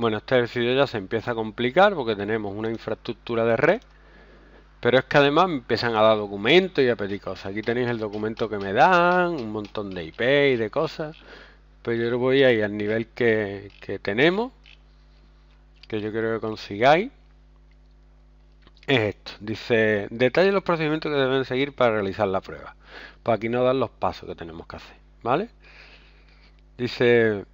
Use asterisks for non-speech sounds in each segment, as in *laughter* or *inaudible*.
Bueno, este ejercicio ya se empieza a complicar porque tenemos una infraestructura de red, pero es que además me empiezan a dar documentos y a pedir cosas. Aquí tenéis el documento que me dan, un montón de IP y de cosas, pero yo lo voy a ir al nivel que, tenemos, que yo quiero que consigáis. Es esto, dice, detalle los procedimientos que deben seguir para realizar la prueba. pues aquí no dan los pasos que tenemos que hacer, ¿vale? Dice,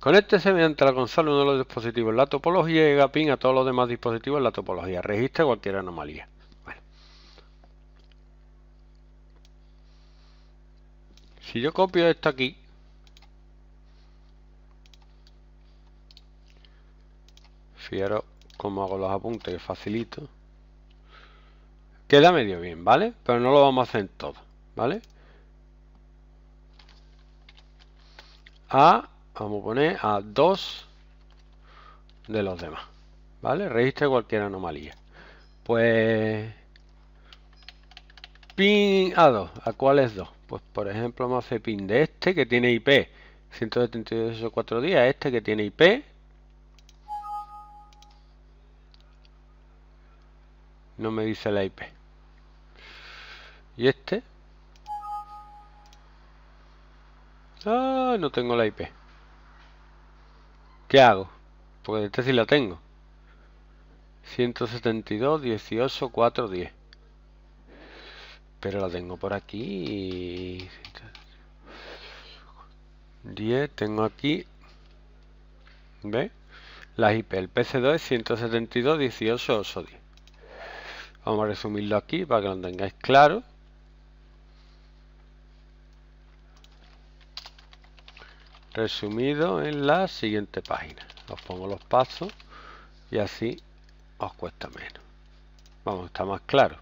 Conéctese este mediante la consola uno de los dispositivos la topología y pin a todos los demás dispositivos en la topología. Registra cualquier anomalía. Si yo copio esto aquí, fijaros cómo hago los apuntes que facilito. Queda medio bien, ¿vale? Pero no lo vamos a hacer en todo, ¿vale? A vamos a poner a dos de los demás. ¿Vale? Registra cualquier anomalía. Pues... Pin a dos ¿A cuál es Pues por ejemplo me hace pin de este que tiene IP 4 días, este que tiene IP no me dice la IP. ¿Y este? Ah, no tengo la IP. ¿Qué hago? Porque esta sí la tengo. 172, 18, 4, 10. Pero la tengo por aquí. 10, tengo aquí. ¿Ve? la IP. El PC2 es 172, 18, 8, 10. Vamos a resumirlo aquí para que lo tengáis claro. resumido en la siguiente página. Os pongo los pasos y así os cuesta menos. Vamos, está más claro.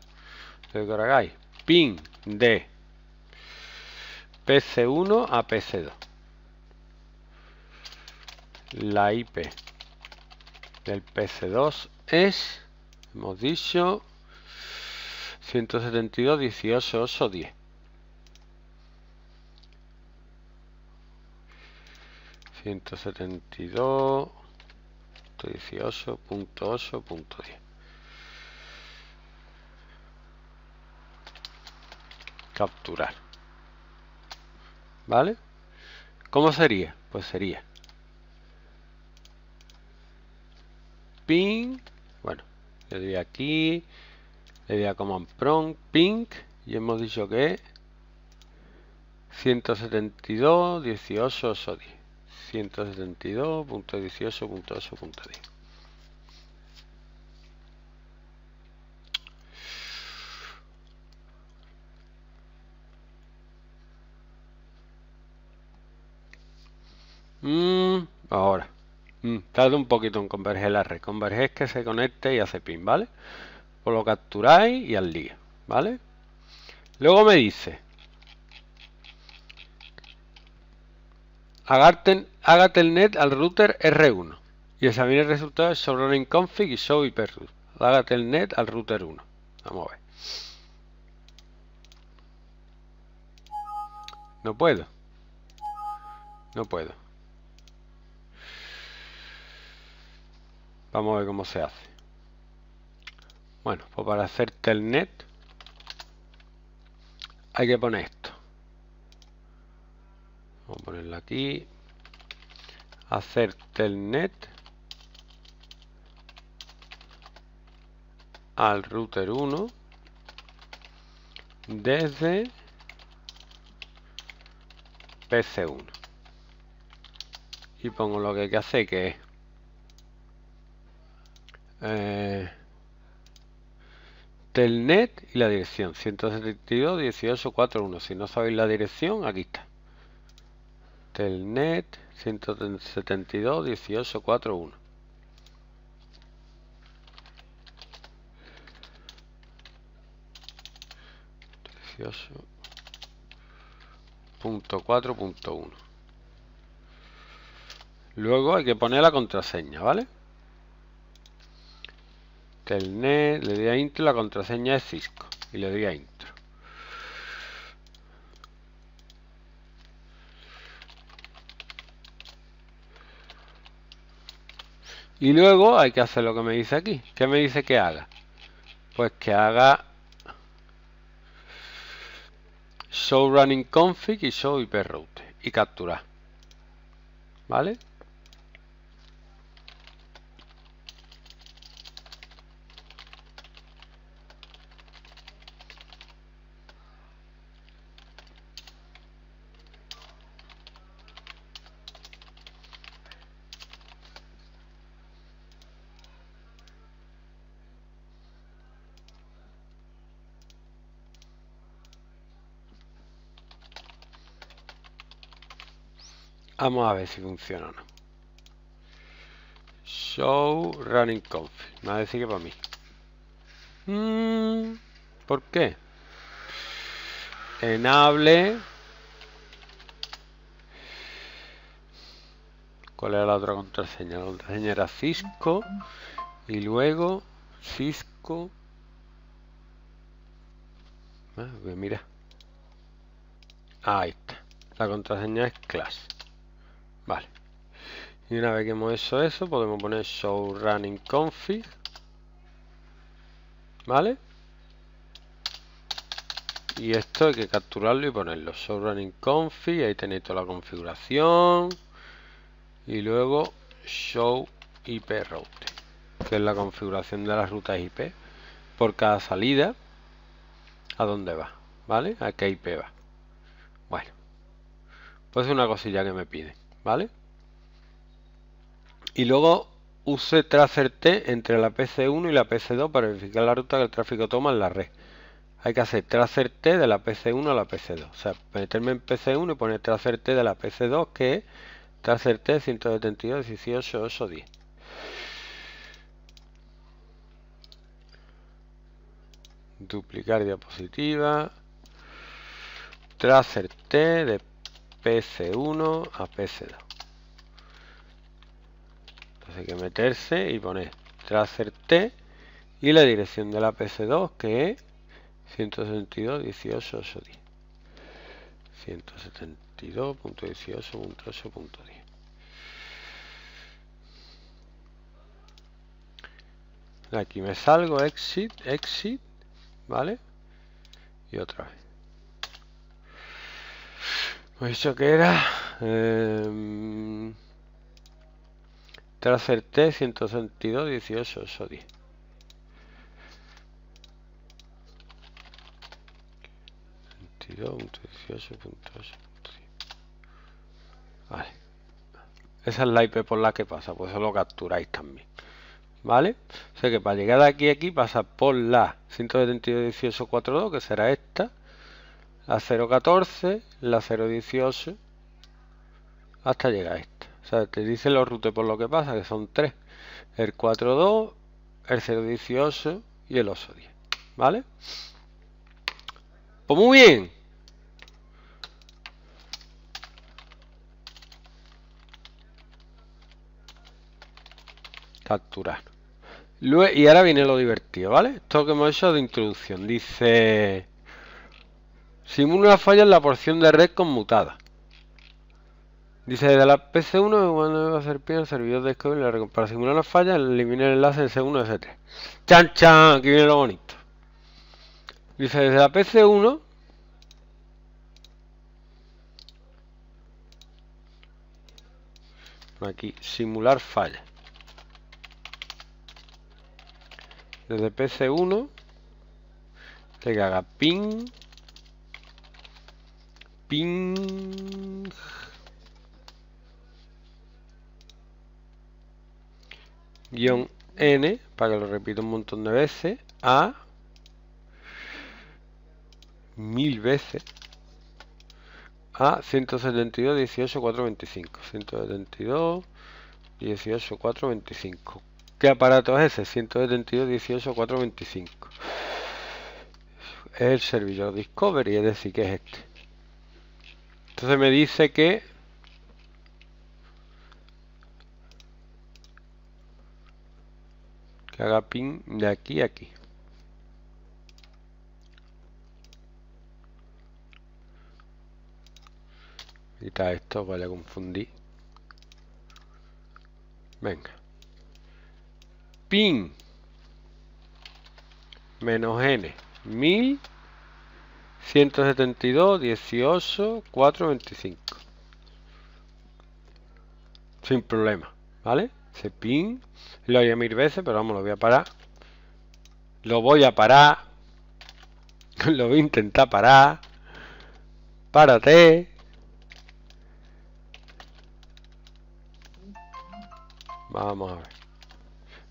Entonces, que hagáis, pin de PC1 a PC2. La IP del PC2 es, hemos dicho, 172.18.8.10. 172.18.8.10. capturar ¿vale? ¿cómo sería? pues sería ping bueno, le doy aquí le doy a command prompt ping y hemos dicho que 172 172.18.8.10. Mm, ahora. Mm, tarda un poquito en converger la red. Converge que se conecte y hace pin, ¿vale? o lo capturáis y al día, ¿vale? Luego me dice hágate el net al router R1 y examine el resultado sobre running config y show hyperroot. Hágate el net al router 1. Vamos a ver. No puedo. No puedo. Vamos a ver cómo se hace. Bueno, pues para hacer telnet hay que poner esto. Vamos a ponerla aquí. Hacer telnet al router 1 desde PC1. Y pongo lo que hay que hacer que es eh, telnet y la dirección 172.18.4.1 si no sabéis la dirección aquí está Telnet 172.18.4.1 Punto 4.1 Luego hay que poner la contraseña, ¿vale? Telnet, le doy a int, la contraseña es Cisco y le doy a int. Y luego hay que hacer lo que me dice aquí. ¿Qué me dice que haga? Pues que haga show running config y show ip route y capturar. ¿Vale? Vamos a ver si funciona o no. Show running config. Me va a decir que para mí. Mm, ¿Por qué? Enable. ¿Cuál era la otra contraseña? La contraseña era Cisco. Y luego Cisco. Ah, pues mira. Ahí está. La contraseña es class. Vale. Y una vez que hemos hecho eso, podemos poner show running config. ¿Vale? Y esto hay que capturarlo y ponerlo. Show running config, ahí tenéis toda la configuración. Y luego show IP route, que es la configuración de las rutas IP por cada salida a dónde va, ¿vale? A qué IP va. Bueno, pues es una cosilla que me pide. ¿vale? Y luego use tracer T entre la PC1 y la PC2 para verificar la ruta que el tráfico toma en la red. Hay que hacer tracer T de la PC1 a la PC2. O sea, meterme en PC1 y poner tracer T de la PC2 que es tracer T 172 18 8 10. Duplicar diapositiva. Tracer T de PC1 a PC2. Entonces hay que meterse y poner tracer T y la dirección de la PC2 que es 172.18.8.10. 172.18.8.10. Aquí me salgo, exit, exit, ¿vale? Y otra vez pues ¿Eso que era? Eh, Tracer T 162 18 Vale. Esa es la IP por la que pasa, pues eso lo capturáis también. ¿Vale? O sea que para llegar aquí aquí pasa por la 172.18.4.2, que será esta la 0.14, la 0.18, hasta llegar a esta. O sea, te dicen los rute por lo que pasa, que son tres. El 4.2, el 0.18 y el 8.10. ¿Vale? Pues muy bien. Capturar. y ahora viene lo divertido, ¿vale? Esto que hemos hecho de introducción. Dice... Simula una falla en la porción de red conmutada. Dice, desde la PC1 cuando va a ser al servidor de Discovery para simular la falla, elimina el enlace en C1 etc. 3 ¡Chan, chan! Aquí viene lo bonito. Dice, desde la PC1 aquí, simular falla. Desde PC1 Que haga ping Ping. Guión N, para que lo repito un montón de veces, a mil veces a 172 18 425 172 18 425 ¿qué aparato es ese? 172 18 425 es el servidor Discovery es decir que es este entonces me dice que que haga pin de aquí a aquí. Quita esto, vale, confundí. Venga. Pin menos n, 1000 172, 18, 4, 25. Sin problema, ¿vale? Se pin. Lo voy mil veces, pero vamos, lo voy a parar. Lo voy a parar. *laughs* lo voy a intentar parar. Párate. Vamos a ver.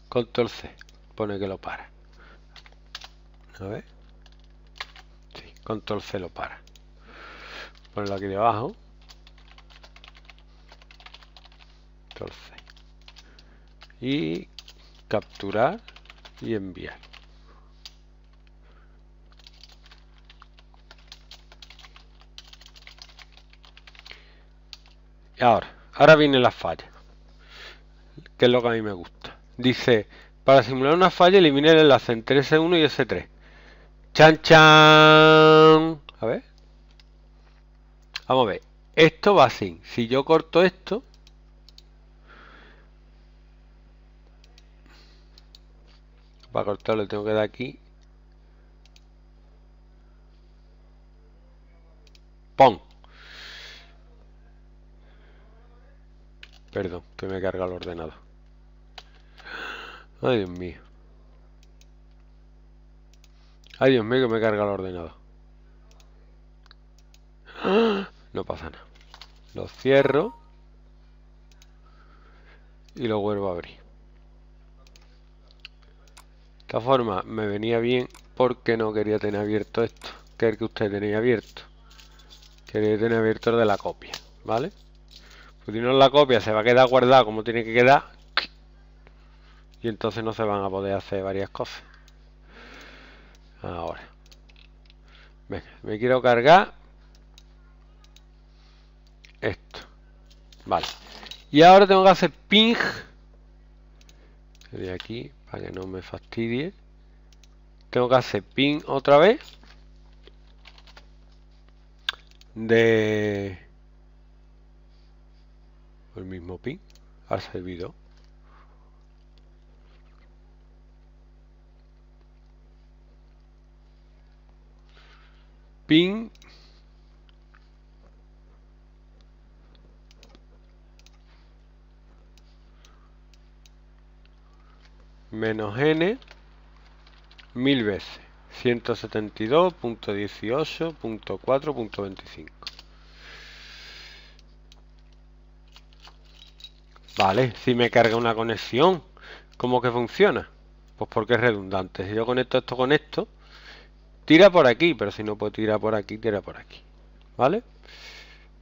Control C. Pone que lo para. A ver control C lo para. ponerlo aquí debajo. Control C. Y capturar y enviar. Y ahora, ahora viene la falla. Que es lo que a mí me gusta. Dice, para simular una falla elimine el enlace entre S1 y S3 Chan, chan. A ver. Vamos a ver. Esto va así. Si yo corto esto. Para cortarlo tengo que dar aquí. Pon. Perdón, que me cargado el ordenador. Ay, Dios mío. Ay, Dios mío, que me carga el ordenador. No pasa nada. Lo cierro. Y lo vuelvo a abrir. De esta forma me venía bien porque no quería tener abierto esto. Que que usted tenía abierto. Quería tener abierto el de la copia. ¿Vale? Pues si no la copia se va a quedar guardada como tiene que quedar. Y entonces no se van a poder hacer varias cosas. Ahora. me quiero cargar esto. Vale. Y ahora tengo que hacer ping de aquí para que no me fastidie. Tengo que hacer ping otra vez de el mismo ping al servidor. ping menos n mil veces 172.18.4.25 Vale, si me carga una conexión, ¿cómo que funciona? Pues porque es redundante. Si yo conecto esto con esto, Tira por aquí, pero si no puedo tirar por aquí, tira por aquí. ¿Vale?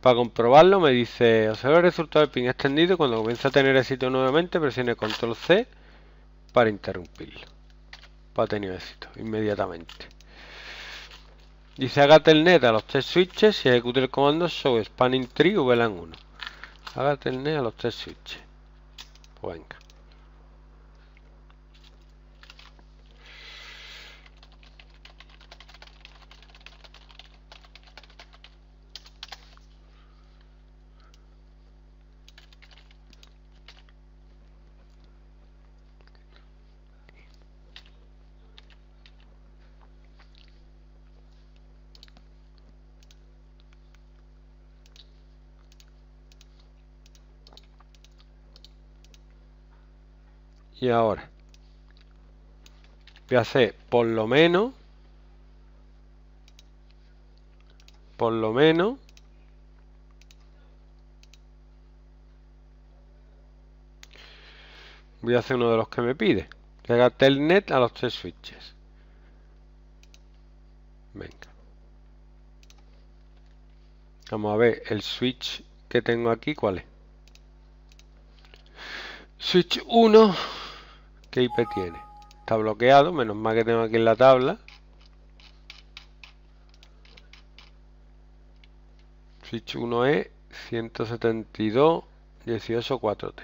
Para comprobarlo me dice, observa el resultado del pin extendido cuando comienza a tener éxito nuevamente, presione control C para interrumpirlo. Para tener éxito, inmediatamente. Dice, el net a los tres switches y ejecute el comando show spanning tree vlan 1. el net a los tres switches. Pues venga. y ahora. Voy a hacer por lo menos, por lo menos, voy a hacer uno de los que me pide. que haga telnet a los tres switches. Venga. Vamos a ver el switch que tengo aquí, ¿cuál es? Switch 1 ¿Qué IP tiene? Está bloqueado, menos mal que tengo aquí en la tabla. Switch 1E 172 18 4T.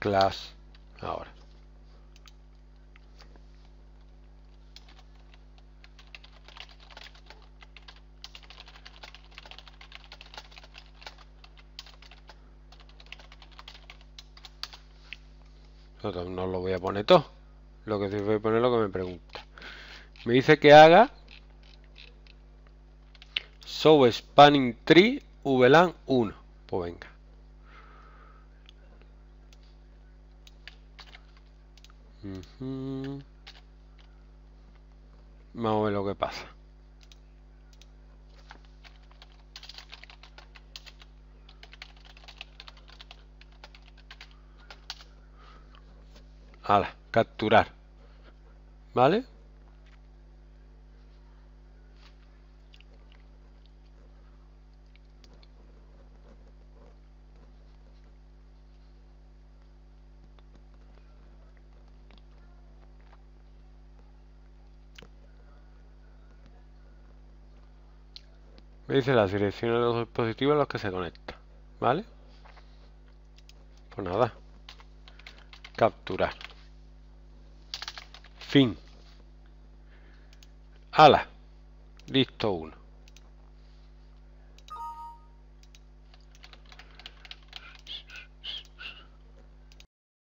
class ahora. No, lo voy a poner todo. Lo que voy a poner lo que me pregunta. Me dice que haga show spanning tree vlan 1. Pues venga. Vamos a ver lo que pasa. Ala, capturar. ¿Vale? Me dice las direcciones de los dispositivos a los que se conecta. ¿Vale? Pues nada. Capturar. Fin. Ala. Listo uno.